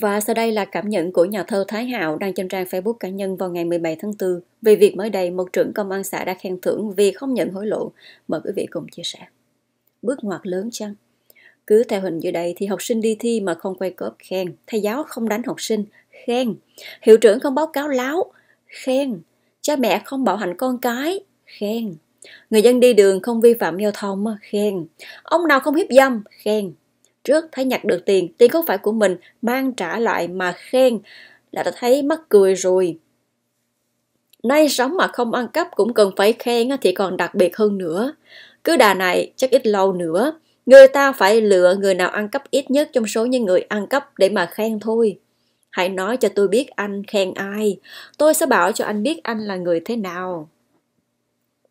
Và sau đây là cảm nhận của nhà thơ Thái Hạo đăng trên trang Facebook cá nhân vào ngày 17 tháng 4 về việc mới đây một trưởng công an xã đã khen thưởng vì không nhận hối lộ. Mời quý vị cùng chia sẻ. Bước ngoặt lớn chăng? Cứ theo hình dưới đây thì học sinh đi thi mà không quay cóp khen, thầy giáo không đánh học sinh, khen, hiệu trưởng không báo cáo láo, khen, cha mẹ không bạo hành con cái, khen, người dân đi đường không vi phạm giao thông, khen, ông nào không hiếp dâm, khen, trước thấy nhặt được tiền, tiền không phải của mình, mang trả lại mà khen là đã thấy mắc cười rồi. Nay sống mà không ăn cắp cũng cần phải khen thì còn đặc biệt hơn nữa. Cứ đà này chắc ít lâu nữa, người ta phải lựa người nào ăn cắp ít nhất trong số những người ăn cắp để mà khen thôi. Hãy nói cho tôi biết anh khen ai, tôi sẽ bảo cho anh biết anh là người thế nào.